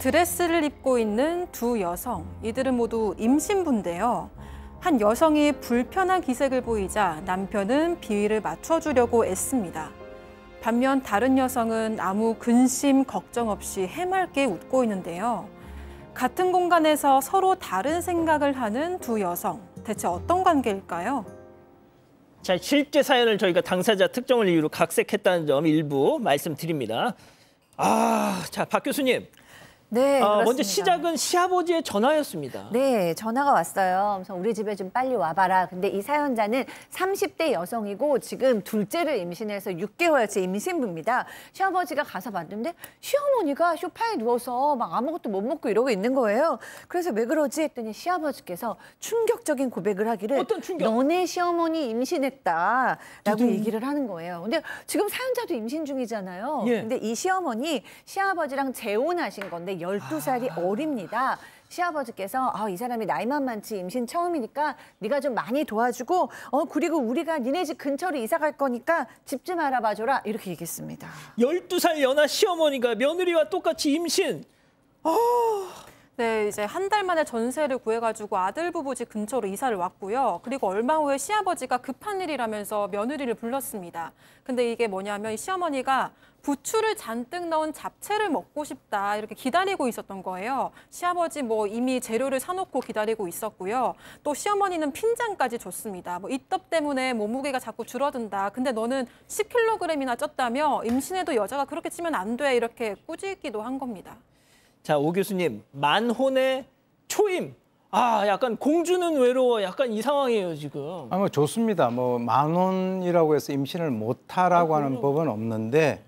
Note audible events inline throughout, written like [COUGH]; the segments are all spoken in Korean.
드레스를 입고 있는 두 여성. 이들은 모두 임신부인데요. 한 여성이 불편한 기색을 보이자 남편은 비위를 맞춰주려고 애씁니다. 반면 다른 여성은 아무 근심, 걱정 없이 해맑게 웃고 있는데요. 같은 공간에서 서로 다른 생각을 하는 두 여성. 대체 어떤 관계일까요? 자, 실제 사연을 저희가 당사자 특정을 이유로 각색했다는 점 일부 말씀드립니다. 아, 자, 박 교수님. 네, 어, 먼저 시작은 시아버지의 전화였습니다. 네, 전화가 왔어요. 그래서 우리 집에 좀 빨리 와봐라. 근데 이 사연자는 30대 여성이고 지금 둘째를 임신해서 6개월째 임신부입니다. 시아버지가 가서 봤는데 시어머니가 쇼파에 누워서 막 아무것도 못 먹고 이러고 있는 거예요. 그래서 왜 그러지 했더니 시아버지께서 충격적인 고백을 하기를 어떤 충격? 너네 시어머니 임신했다라고 두둥. 얘기를 하는 거예요. 근데 지금 사연자도 임신 중이잖아요. 예. 근데 이 시어머니 시아버지랑 재혼하신 건데 열두 살이 아... 어립니다. 시아버지께서 아, 이 사람이 나이만 많지 임신 처음이니까 네가 좀 많이 도와주고 어 그리고 우리가 니네 집 근처로 이사 갈 거니까 집 좀 알아봐줘라 이렇게 얘기했습니다. 열두 살 연하 시어머니가 며느리와 똑같이 임신. 어... 네, 이제 한 달 만에 전세를 구해가지고 아들 부부 집 근처로 이사를 왔고요. 그리고 얼마 후에 시아버지가 급한 일이라면서 며느리를 불렀습니다. 근데 이게 뭐냐면 시어머니가 부추를 잔뜩 넣은 잡채를 먹고 싶다 이렇게 기다리고 있었던 거예요. 시아버지 뭐 이미 재료를 사놓고 기다리고 있었고요. 또 시어머니는 핀장까지 줬습니다. 뭐 이떡 때문에 몸무게가 자꾸 줄어든다. 근데 너는 10kg이나 쪘다며 임신해도 여자가 그렇게 찌면 안 돼 이렇게 꾸짖기도 한 겁니다. 자, 오 교수님, 만혼의 초임. 아, 약간 공주는 외로워. 약간 이 상황이에요, 지금. 아, 뭐 좋습니다. 뭐 만혼이라고 해서 임신을 못하라고 아, 하는 법은 없는데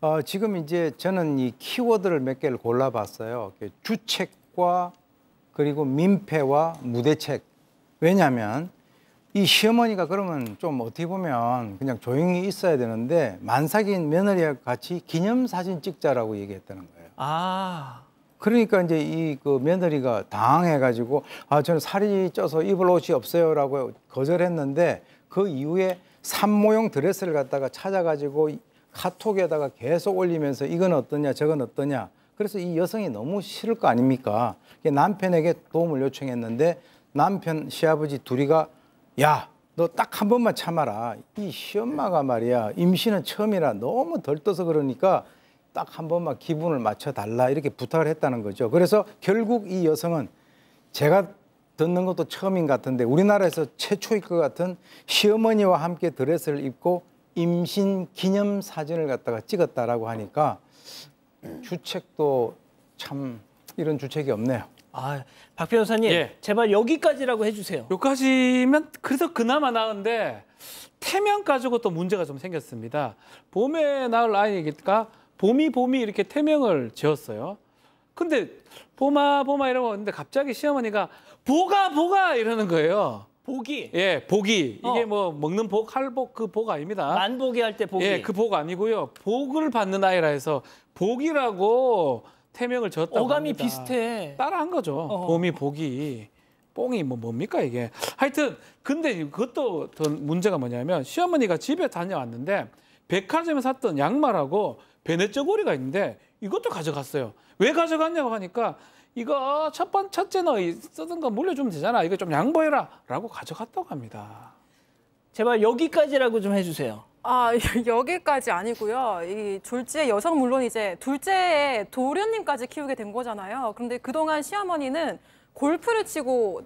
어, 지금 이제 저는 이 키워드를 몇 개를 골라봤어요. 주책과 그리고 민폐와 무대책. 왜냐하면 이 시어머니가 그러면 좀 어떻게 보면 그냥 조용히 있어야 되는데 만삭인 며느리와 같이 기념사진 찍자라고 얘기했다는 거예요. 아. 그러니까 이제 이 그 며느리가 당해가지고아 저는 살이 쪄서 입을 옷이 없어요라고 거절했는데 그 이후에 산모용 드레스를 갖다가 찾아가지고 카톡에다가 계속 올리면서 이건 어떠냐 저건 어떠냐 그래서 이 여성이 너무 싫을 거 아닙니까? 남편에게 도움을 요청했는데 남편 시아버지 둘이가 야 너 딱 한 번만 참아라 이 시엄마가 말이야 임신은 처음이라 너무 덜 떠서 그러니까 딱한 번만 기분을 맞춰달라 이렇게 부탁을 했다는 거죠. 그래서 결국 이 여성은 제가 듣는 것도 처음인 것 같은데 우리나라에서 최초일 것 같은 시어머니와 함께 드레스를 입고 임신 기념 사진을 갖다가 찍었다라고 하니까 주책도 참 이런 주책이 없네요. 아, 박 변호사님, 예. 제발 여기까지라고 해주세요. 여기까지면 그래서 그나마 나은데 태명 가지고 또 문제가 좀 생겼습니다. 봄에 나을 아이니까 봄이 봄이 이렇게 태명을 지었어요. 근데 봄아 봄아 이러고 왔는데 갑자기 시어머니가 보가 보가 이러는 거예요. 보기. 예, 보기. 이게 어. 뭐 먹는 그 복, 할복 그 복 아닙니다. 만보기 할 때 보기. 예, 그 복 아니고요. 복을 받는 아이라 해서 복이라고 태명을 지었다고 어감이 합니다. 비슷해. 따라한 거죠. 어. 봄이 복이. 뽕이 뭐 뭡니까 이게. 하여튼 근데 그것도 더 문제가 뭐냐면 시어머니가 집에 다녀왔는데 백화점에 샀던 양말하고 베네쩌오리가 있는데 이것도 가져갔어요. 왜 가져갔냐고 하니까 이거 첫 번, 첫째 너 쓰던 거 물려주면 되잖아. 이거 좀 양보해라. 라고 가져갔다고 합니다. 제발 여기까지라고 좀 해주세요. 아, [LAUGHS] 여기까지 아니고요. 이 둘째 여성 물론 이제 둘째의 도련님까지 키우게 된 거잖아요. 그런데 그동안 시어머니는 골프를 치고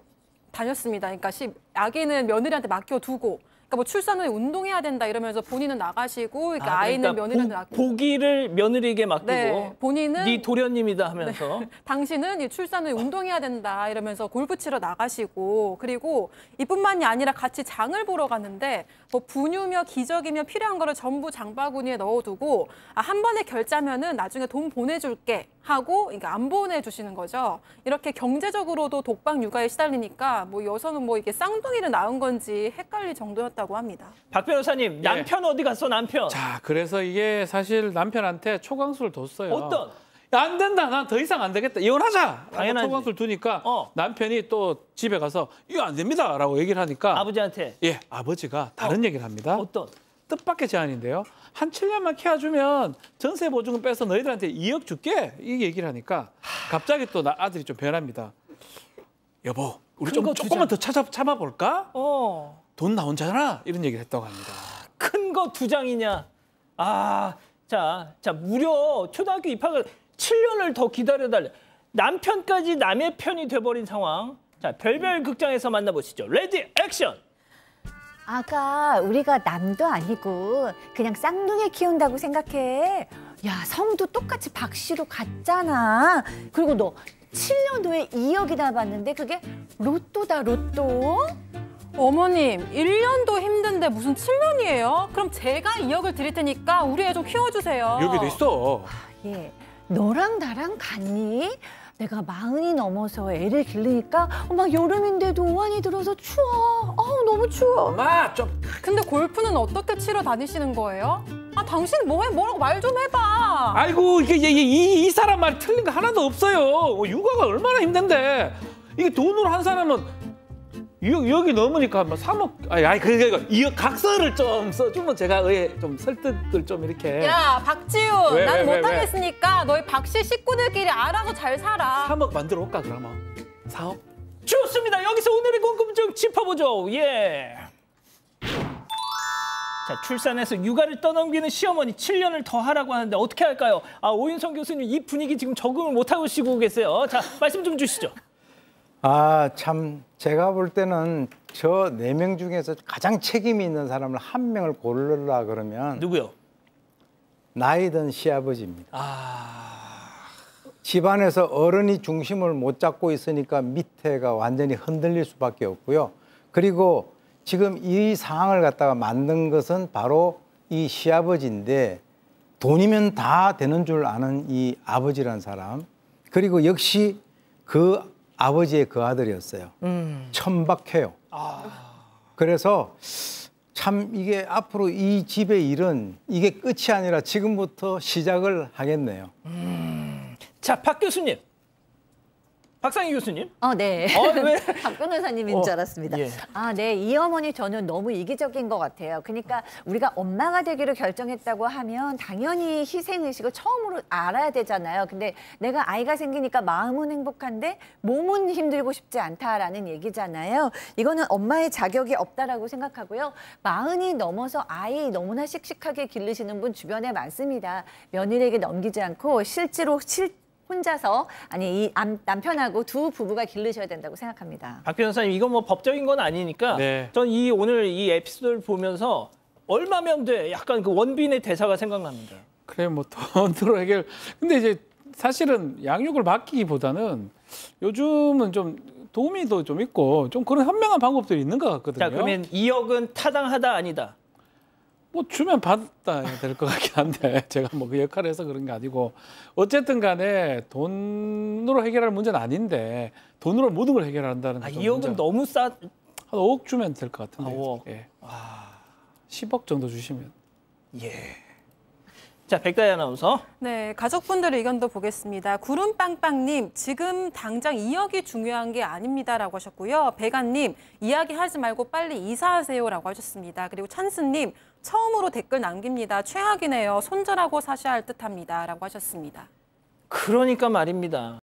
다녔습니다. 그러니까 아기는 며느리한테 맡겨두고 그러니까 뭐 출산 후에 운동해야 된다 이러면서 본인은 나가시고 이렇게 아, 이는 그러니까 며느리한테 낳고 보기를 며느리에게 맡기고 네, 본인은 네 도련님이다 하면서 네, [LAUGHS] 당신은 이 출산 후에 운동해야 된다 이러면서 골프 치러 나가시고 그리고 이뿐만이 아니라 같이 장을 보러 갔는데 뭐 분유며 기저귀며 필요한 거를 전부 장바구니에 넣어두고 아, 한 번에 결제하면은 나중에 돈 보내줄게 하고 그러안 그러니까 보내주시는 거죠. 이렇게 경제적으로도 독박 육아에 시달리니까 뭐 여성은 뭐 이게 쌍둥이를 낳은 건지 헷갈릴 정도였다고 합니다. 박 변호사님 예. 남편 네. 어디 갔어 남편? 자 그래서 이게 사실 남편한테 초강수를 뒀어요. 어떤? 안 된다. 난 더 이상 안 되겠다. 이혼하자. 당연하 초강수를 두니까 어. 남편이 또 집에 가서 이거 안 됩니다라고 얘기를 하니까 아버지한테 예 아버지가 다른 어. 얘기를 합니다. 어떤? 뜻밖의 제안인데요. 한 7년만 케어주면 전세 보증금 빼서 너희들한테 2억 줄게. 이 얘기를 하니까 갑자기 또 나 아들이 좀 변합니다. 여보, 우리 좀, 조금만 더 찾아, 참아볼까? 어. 돈 나온잖아. 이런 얘기를 했다고 합니다. 큰 거 두 장이냐. 아, 자, 자, 무려 초등학교 입학을 7년을 더 기다려달래. 남편까지 남의 편이 돼버린 상황. 자, 별별 극장에서 만나보시죠. 레디 액션! 아까 우리가 남도 아니고 그냥 쌍둥이 키운다고 생각해. 야, 성도 똑같이 박씨로 갔잖아. 그리고 너 7년 후에 2억이나 받는데 그게 로또다, 로또. 어머님, 1년도 힘든데 무슨 7년이에요? 그럼 제가 2억을 드릴 테니까 우리 애 좀 키워주세요. 여기 있어. 예. 너랑 나랑 같니? 내가 마흔이 넘어서 애를 기르니까 막 여름인데도 오한이 들어서 추워. 아우 너무 추워. 엄마 좀. 근데 골프는 어떻게 치러 다니시는 거예요? 아 당신 뭐해 뭐라고 말 좀 해봐. 아이고 이게 얘, 얘, 이, 이 사람 말 틀린 거 하나도 없어요. 어, 육아가 얼마나 힘든데 이게 돈으로 한 사람은 여기 넘으니까 막 3억 아니 아니 그게 그, 이거 각서를 좀 써주면 제가 의회 좀 설득을 좀 이렇게 야 박지훈 왜, 난 못하겠으니까 너희 박씨 식구들끼리 알아서 잘 살아 3억 만들어 올까 그나마 4억 좋습니다 여기서 오늘의 궁금증 짚어보죠 예 자, 출산해서 육아를 떠넘기는 시어머니 7년을 더 하라고 하는데 어떻게 할까요? 아, 오윤성 교수님 이 분위기 지금 적응을 못하고 계시고 계세요. 자, 말씀 좀 주시죠. 아, 참 제가 볼 때는 저 네 명 중에서 가장 책임이 있는 사람을 한 명을 고르라 그러면 누구요? 나이든 시아버지입니다. 아... 집안에서 어른이 중심을 못 잡고 있으니까 밑에가 완전히 흔들릴 수밖에 없고요. 그리고 지금 이 상황을 갖다가 만든 것은 바로 이 시아버지인데 돈이면 다 되는 줄 아는 이 아버지란 사람 그리고 역시 그 아버지의 그 아들이었어요. 음. 천박해요. 아. 그래서 참 이게 앞으로 이 집의 일은 이게 끝이 아니라 지금부터 시작을 하겠네요. 음. 자, 박 교수님. 박상희 교수님? 어, 네. 어, 네. 박 변호사님인 어, 줄 알았습니다. 예. 아, 네. 이 어머니 저는 너무 이기적인 것 같아요. 그러니까 우리가 엄마가 되기로 결정했다고 하면 당연히 희생의식을 처음으로 알아야 되잖아요. 근데 내가 아이가 생기니까 마음은 행복한데 몸은 힘들고 싶지 않다라는 얘기잖아요. 이거는 엄마의 자격이 없다라고 생각하고요. 마흔이 넘어서 아이 너무나 씩씩하게 기르시는 분 주변에 많습니다. 며느리에게 넘기지 않고 실제로 실 혼자서 아니 이 남편하고 두 부부가 길르셔야 된다고 생각합니다. 박 변호사님 이건 뭐 법적인 건 아니니까 네. 전이 오늘 이 에피소드를 보면서 얼마면 돼 약간 그 원빈의 대사가 생각납니다. 그래 뭐 돈으로 [LAUGHS] 해결. 근데 이제 사실은 양육을 맡기기보다는 요즘은 좀 도우미도 좀 있고 좀 그런 현명한 방법들이 있는 것 같거든요. 자, 그러면 2억은 타당하다 아니다. 뭐 주면 받아야 될것 같긴 한데 [LAUGHS] 제가 뭐 그 역할을 해서 그런 게 아니고 어쨌든 간에 돈으로 해결할 문제는 아닌데 돈으로 모든 걸 해결한다는 아, 2억은 문제 너무 싸... 한 5억 주면 될 것 같은데 아, 5억. 예. 아... 10억 정도 주시면 예. 자, 백다희 아나운서. 네, 가족분들의 의견도 보겠습니다. 구름빵빵님, 지금 당장 2억이 중요한 게 아닙니다라고 하셨고요. 백아님 이야기하지 말고 빨리 이사하세요라고 하셨습니다. 그리고 찬스님, 처음으로 댓글 남깁니다. 최악이네요. 손절하고 사셔야 할 듯합니다. 라고 하셨습니다. 그러니까 말입니다.